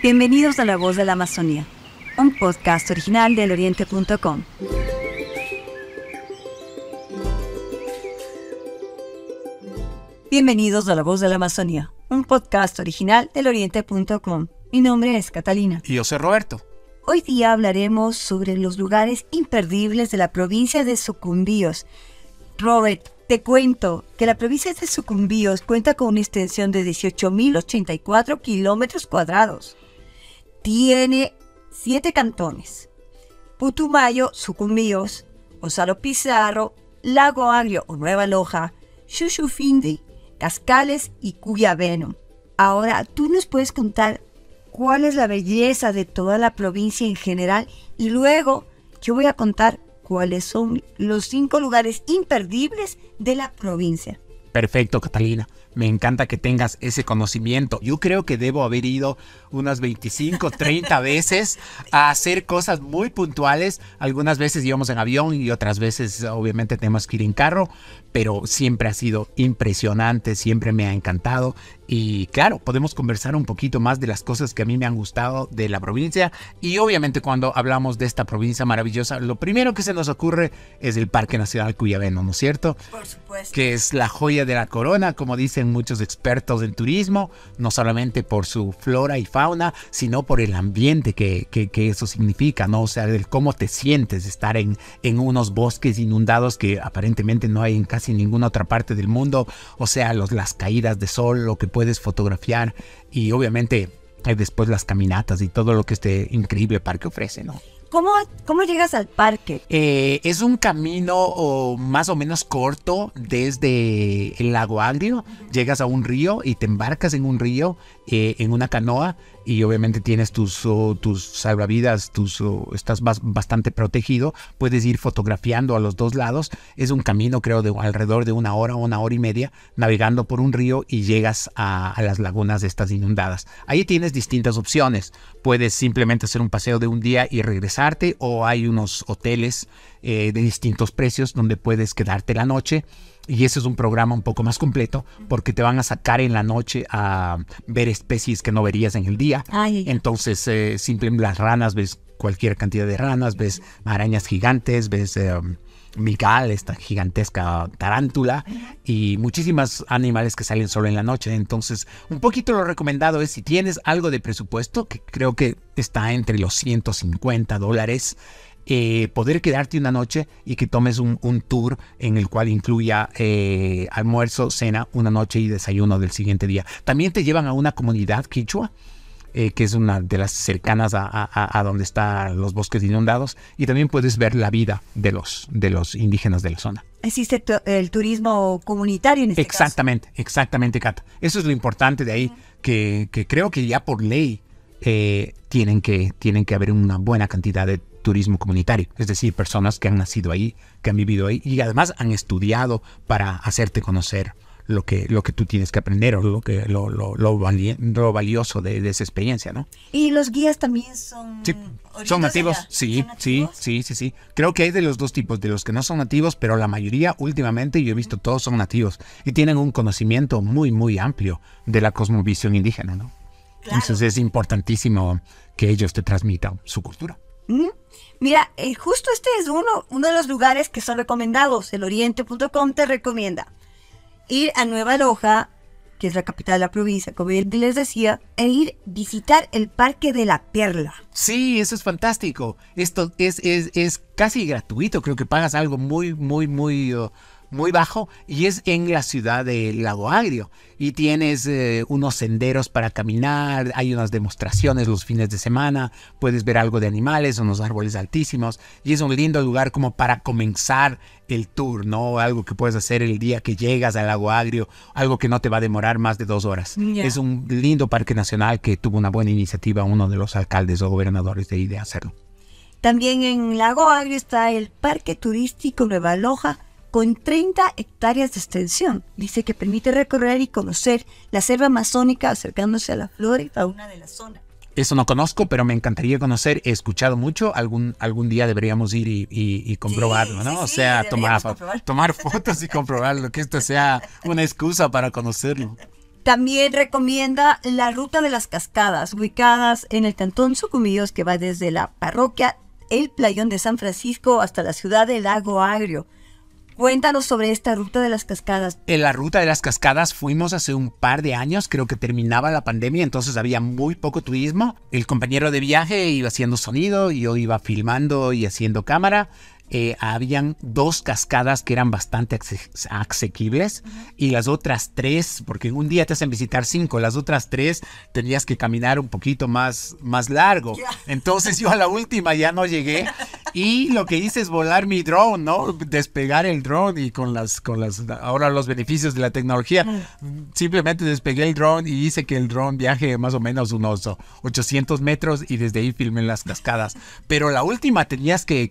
Bienvenidos a La Voz de la Amazonía, un podcast original del oriente.com. Bienvenidos a La Voz de la Amazonía, un podcast original del oriente.com. Mi nombre es Catalina. Y yo soy Roberto. Hoy día hablaremos sobre los lugares imperdibles de la provincia de Sucumbíos. Robert, te cuento que la provincia de Sucumbíos cuenta con una extensión de 18.084 kilómetros cuadrados tiene siete cantones. Putumayo, Sucumbíos, Osaro Pizarro, Lago Agrio o Nueva Loja, Xuxufindi, Cascales y Cuyabeno. Ahora, tú nos puedes contar cuál es la belleza de toda la provincia en general y luego yo voy a contar cuáles son los cinco lugares imperdibles de la provincia. Perfecto, Catalina. Me encanta que tengas ese conocimiento. Yo creo que debo haber ido unas 25, 30 veces a hacer cosas muy puntuales. Algunas veces íbamos en avión y otras veces obviamente tenemos que ir en carro, pero siempre ha sido impresionante, siempre me ha encantado. Y claro, podemos conversar un poquito más de las cosas que a mí me han gustado de la provincia. Y obviamente cuando hablamos de esta provincia maravillosa, lo primero que se nos ocurre es el Parque Nacional Cuyabeno, ¿no es cierto? Por supuesto. Que es la joya de la corona, como dice muchos expertos del turismo, no solamente por su flora y fauna, sino por el ambiente que, eso significa, ¿no? O sea, el cómo te sientes estar en, en unos bosques inundados que aparentemente no hay en casi ninguna otra parte del mundo, o sea, los, las caídas de sol, lo que puedes fotografiar y obviamente eh, después las caminatas y todo lo que este increíble parque ofrece, ¿no? ¿Cómo, llegas al parque? Eh, es un camino más o menos corto desde el lago Agrio. Llegas a un río y te embarcas en un río eh, en una canoa y obviamente tienes tus, tus salvavidas, estás bastante protegido, puedes ir fotografiando a los dos lados. Es un camino, creo, de alrededor de una hora, una hora y media, navegando por un río y llegas a, las lagunas estas inundadas. Ahí tienes distintas opciones. Puedes simplemente hacer un paseo de un día y regresarte o hay unos hoteles eh, de distintos precios donde puedes quedarte la noche. Y ese es un programa un poco más completo porque te van a sacar en la noche a ver especies que no verías en el día. Entonces, eh, simplemente las ranas, ves cualquier cantidad de ranas, ves arañas gigantes, ves... Eh, migal, esta gigantesca tarántula y muchísimos animales que salen solo en la noche. Entonces, un poquito lo recomendado es si tienes algo de presupuesto, que creo que está entre los 150 dólares, eh, poder quedarte una noche y que tomes un, tour en el cual incluya eh, almuerzo, cena, una noche y desayuno del siguiente día. También te llevan a una comunidad quichua. Eh, que es una de las cercanas a, donde están los bosques inundados, y también puedes ver la vida de los, de los indígenas de la zona. Existe el turismo comunitario en este Exactamente, exactamente, Cata. Eso es lo importante de ahí, que, creo que ya por ley tienen, que, tienen que haber una buena cantidad de turismo comunitario, es decir, personas que han nacido ahí, que han vivido ahí y además han estudiado para hacerte conocer lo que, lo que tú tienes que aprender o lo, que, lo, lo, lo, valioso de, de, esa experiencia, ¿no? Y los guías también son... ¿Son nativos? Sí, sí, sí, sí, sí. Creo que hay de los dos tipos, de los que no son nativos, pero la mayoría últimamente yo he visto todos son nativos y tienen un conocimiento muy, muy amplio de la cosmovisión indígena, ¿no? Entonces es importantísimo que ellos te transmitan su cultura. Mm, Mira, eh, justo este es uno, uno de los lugares que son recomendados. El oriente.com te recomienda ir a Nueva Loja, que es la capital de la provincia, como les decía, e ir visitar el Parque de la Perla. Sí, eso es fantástico. Esto es, es, es casi gratuito, creo que pagas algo muy, muy, muy... Oh, muy bajo y es en la ciudad del Lago Agrio. Y tienes eh, unos senderos para caminar, hay unas demostraciones los fines de semana, puedes ver algo de animales, unos árboles altísimos y es un lindo lugar como para comenzar el tour, ¿no? Algo que puedes hacer el día que llegas al Lago Agrio, algo que no te va a demorar más de dos horas. Es un lindo parque nacional que tuvo una buena iniciativa uno de los alcaldes o gobernadores de ahí de hacerlo. También en Lago Agrio está el Parque Turístico Nueva Loja, con 30 hectáreas de extensión. Dice que permite recorrer y conocer la selva amazónica acercándose a la flora y fauna de la zona. Eso no conozco, pero me encantaría conocer. He escuchado mucho. Algún, algún día deberíamos ir y, comprobarlo, ¿no? o sea, tomar, fotos y comprobarlo, que esto sea una excusa para conocerlo. También recomienda la ruta de las cascadas, ubicadas en el cantón Sucumíos, que va desde la parroquia El Playón de San Francisco hasta la ciudad de Lago Agrio Cuéntanos sobre esta ruta de las cascadas. En la ruta de las cascadas fuimos hace un par de años, creo que terminaba la pandemia, entonces había muy poco turismo. El compañero de viaje iba haciendo sonido, y yo iba filmando y haciendo cámara. Eh, habían dos cascadas que eran bastante asequibles y las otras tres, porque un día te hacen visitar cinco, las otras tres tenías que caminar un poquito más, más largo. Entonces yo a la última ya no llegué Y lo que hice es volar mi drone, ¿no? Despegar el drone y con las, con las, ahora los beneficios de la tecnología, mm. simplemente despegué el drone y hice que el drone viaje más o menos unos 800 metros y desde ahí filmé las cascadas. Pero la última tenías que,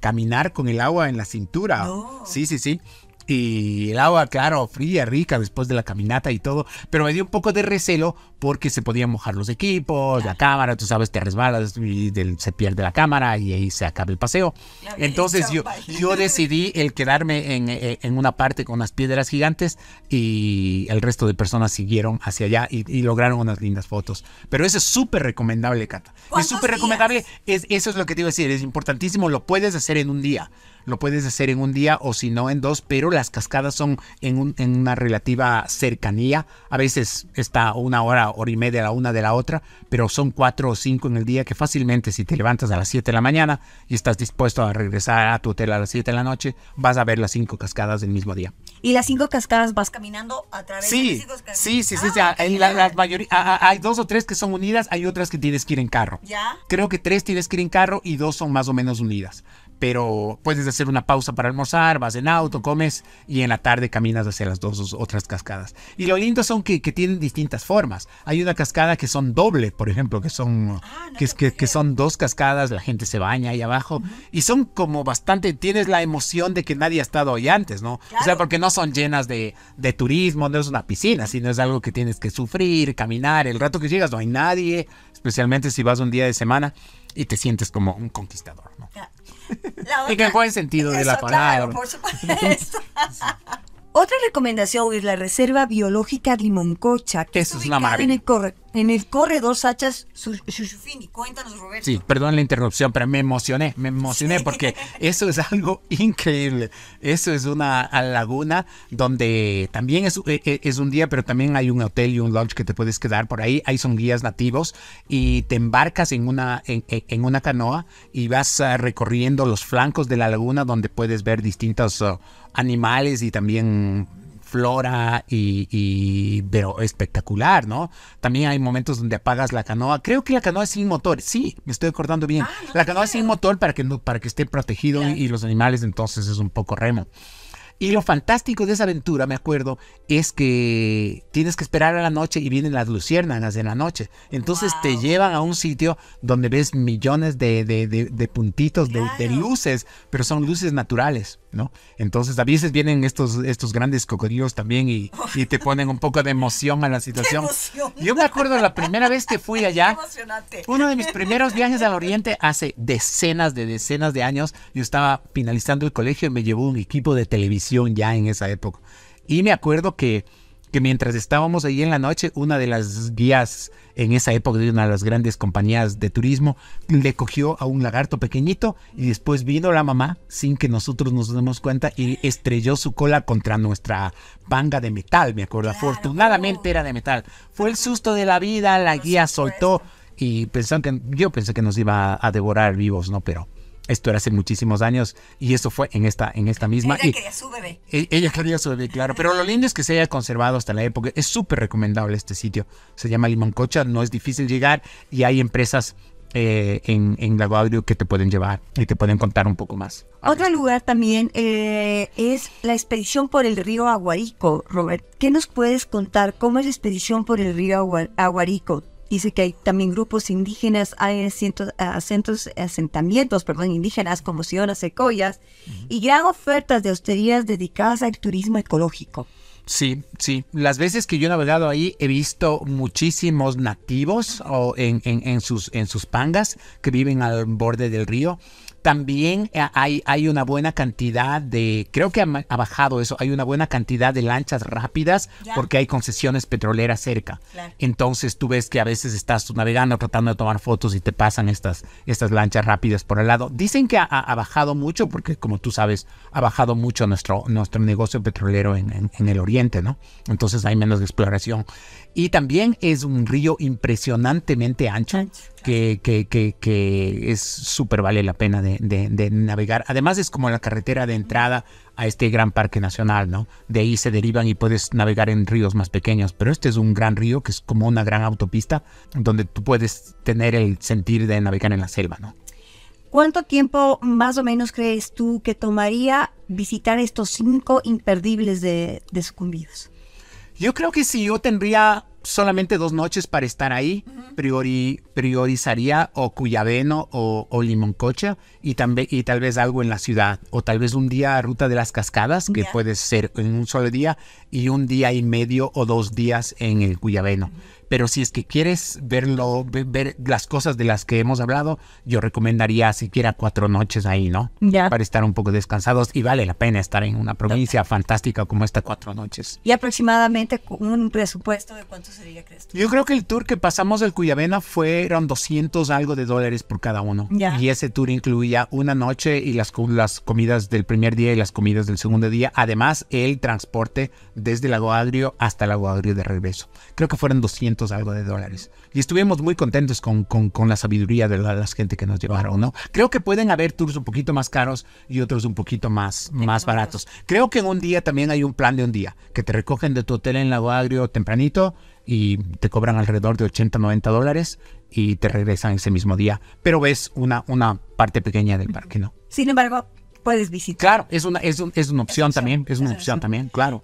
caminar con el agua en la cintura. Sí, sí, sí. Y el agua, claro, fría, rica después de la caminata y todo, pero me dio un poco de recelo porque se podían mojar los equipos, la cámara, tú sabes, te resbalas y se pierde la cámara y ahí se acaba el paseo. Entonces yo, yo decidí el quedarme en, eh, eh, una parte con unas piedras gigantes y el resto de personas siguieron hacia allá y, lograron unas lindas fotos. Pero eso es súper recomendable, Cata. Es súper recomendable, es, eso es lo que te iba a decir, es importantísimo, lo puedes hacer en un día lo puedes hacer en un día o si no en dos, pero las cascadas son en, un, en una relativa cercanía. A veces está una hora, hora y media la una de la otra, pero son cuatro o cinco en el día que fácilmente si te levantas a las siete de la mañana y estás dispuesto a regresar a tu hotel a las siete de la noche, vas a ver las cinco cascadas del mismo día. ¿Y las cinco cascadas vas caminando a través sí, de las cinco Sí, sí, sí. Ah, sí mayoría, hay dos o tres que son unidas, hay otras que tienes que ir en carro. Creo que tres tienes que ir en carro y dos son más o menos unidas pero puedes hacer una pausa para almorzar, vas en auto, comes y en la tarde caminas hacia las dos otras cascadas. Y lo lindo son que, tienen distintas formas. Hay una cascada que son doble, por ejemplo, que son, ah, que, que, son dos cascadas, la gente se baña ahí abajo y son como bastante, tienes la emoción de que nadie ha estado ahí antes, ¿no? O sea, porque no son llenas de, de turismo, no es una piscina, sino es algo que tienes que sufrir, caminar, el rato que llegas no hay nadie, especialmente si vas un día de semana y te sientes como un conquistador, ¿no? la otra, en buen sentido de la palabra. Claro, por supuesto. Otra recomendación es la Reserva Biológica de Limoncocha. Que Eso es una maravilla. En el, corre, en el corredor Sachas Shushufini. Cuéntanos, Roberto. Sí, perdón la interrupción, pero me emocioné, me emocioné porque eso es algo increíble. Eso es una laguna donde también eh, eh, es, un día, pero también hay un hotel y un lodge que te puedes quedar por ahí. Ahí son guías nativos y te embarcas en una, en una canoa y vas ah, recorriendo los flancos de la laguna donde puedes ver distintos ah, animales y también flora y, pero espectacular, ¿no? También hay momentos donde apagas la canoa. Creo que la canoa es sin motor. Sí, me estoy acordando bien. Ah, la canoa es sin motor para que no, para que esté protegido y, los animales entonces es un poco remo. Y lo fantástico de esa aventura, me acuerdo, es que tienes que esperar a la noche y vienen las luciérnagas de la noche. Entonces te llevan a un sitio donde ves millones de, puntitos de, luces, pero son luces naturales. Entonces a veces vienen estos, estos grandes cocodrilos también y, y te ponen un poco de emoción a la situación. Yo me acuerdo la primera vez que fui allá, uno de mis primeros viajes al oriente hace decenas de decenas de años, yo estaba finalizando el colegio y me llevó un equipo de televisión ya en esa época. Y me acuerdo que mientras estábamos ahí en la noche, una de las guías en esa época de una de las grandes compañías de turismo le cogió a un lagarto pequeñito y después vino la mamá sin que nosotros nos demos cuenta y estrelló su cola contra nuestra panga de metal, me acuerdo. Afortunadamente era de metal. Fue el susto de la vida, la guía soltó y pensaron que yo pensé que nos iba a devorar vivos, ¿no? Pero esto era hace muchísimos años y eso fue en esta, en esta misma. Ella quería su bebé. E, ella quería su bebé, claro. Pero lo lindo es que se haya conservado hasta la época. Es súper recomendable este sitio. Se llama Limoncocha, no es difícil llegar y hay empresas eh, en, en Lago que te pueden llevar y te pueden contar un poco más. Otro lugar también eh, es la expedición por el río Aguarico, Robert. ¿Qué nos puedes contar? ¿Cómo es la expedición por el río Aguarico? Dice que hay también grupos indígenas, hay cientos, asentamientos perdón, indígenas como Siona Secoyas y gran ofertas de hosterías dedicadas al turismo ecológico. Sí, sí. Las veces que yo he navegado ahí he visto muchísimos nativos o en, en, sus, en sus pangas que viven al borde del río también eh, hay, hay una buena cantidad de, creo que ha, bajado eso, hay una buena cantidad de lanchas rápidas porque hay concesiones petroleras cerca. Entonces tú ves que a veces estás navegando tratando de tomar fotos y te pasan estas, estas lanchas rápidas por el lado. Dicen que ha, bajado mucho porque como tú sabes, ha bajado mucho nuestro, nuestro negocio petrolero en, el oriente, ¿no? Entonces hay menos exploración. Y también es un río impresionantemente ancho que, que es súper vale la pena de, de, navegar. Además es como la carretera de entrada a este gran parque nacional, ¿no? De ahí se derivan y puedes navegar en ríos más pequeños, pero este es un gran río que es como una gran autopista donde tú puedes tener el sentir de navegar en la selva, ¿no? ¿Cuánto tiempo más o menos crees tú que tomaría visitar estos cinco imperdibles de, de sucumbidos? Yo creo que si yo tendría solamente dos noches para estar ahí, priorizaría o Cuyaveno o, Limoncocha y, también, y tal vez algo en la ciudad o tal vez un día Ruta de las Cascadas, que puede ser en un solo día y un día y medio o dos días en el Cuyabeno. Pero si es que quieres verlo, ver las cosas de las que hemos hablado, yo recomendaría siquiera cuatro noches ahí, ¿no? Para estar un poco descansados y vale la pena estar en una provincia fantástica como esta cuatro noches. Y aproximadamente un presupuesto de cuánto sería, crees Yo creo que el tour que pasamos del Cuyavena fueron 200 algo de dólares por cada uno. Y ese tour incluía una noche y las, comidas del primer día y las comidas del segundo día. Además, el transporte desde Lago Adrio hasta Lago Aguadrio de regreso. Creo que fueron 200 algo de dólares. Y estuvimos muy contentos con, con, con la sabiduría de la, gente que nos llevaron, ¿no? Creo que pueden haber tours un poquito más caros y otros un poquito más, más baratos. Creo que en un día también hay un plan de un día, que te recogen de tu hotel en Lago Agrio tempranito y te cobran alrededor de 80, 90 dólares y te regresan ese mismo día. Pero ves una, una parte pequeña del parque, ¿no? Sin embargo, puedes visitar. Claro, es una, es, es una opción también, es una opción también, claro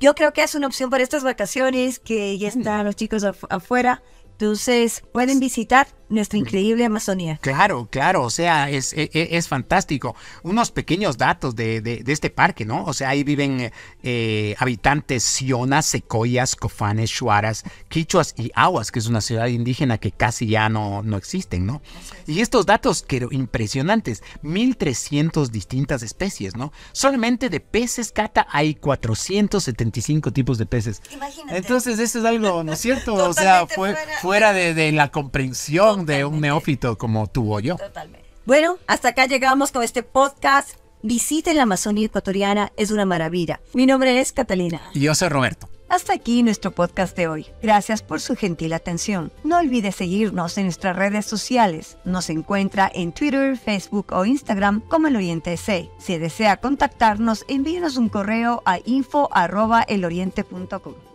yo creo que es una opción para estas vacaciones que ya mm. están los chicos afuera. Entonces pueden visitar nuestra mm. increíble Amazonía. Claro, claro, o sea, es, e, e, es, fantástico. Unos pequeños datos de, de, este parque, ¿no? O sea, ahí viven eh, habitantes sionas, secoyas, cofanes, shuaras, quichuas y aguas, que es una ciudad indígena que casi ya no, no existen, ¿no? Y estos datos, que impresionantes, 1300 distintas especies, ¿no? Solamente de peces, Cata, hay 475 tipos de peces. Imagínate. Entonces, eso es algo, ¿no es cierto? o sea, fue fuera, de la comprensión de un neófito como tú o yo. Totalmente. Bueno, hasta acá llegamos con este podcast. Visiten la Amazonía ecuatoriana, es una maravilla. Mi nombre es Catalina. Y yo soy Roberto. Hasta aquí nuestro podcast de hoy. Gracias por su gentil atención. No olvide seguirnos en nuestras redes sociales. Nos encuentra en Twitter, Facebook o Instagram como El Oriente C. Si desea contactarnos, envíenos un correo a info.eloriente.com.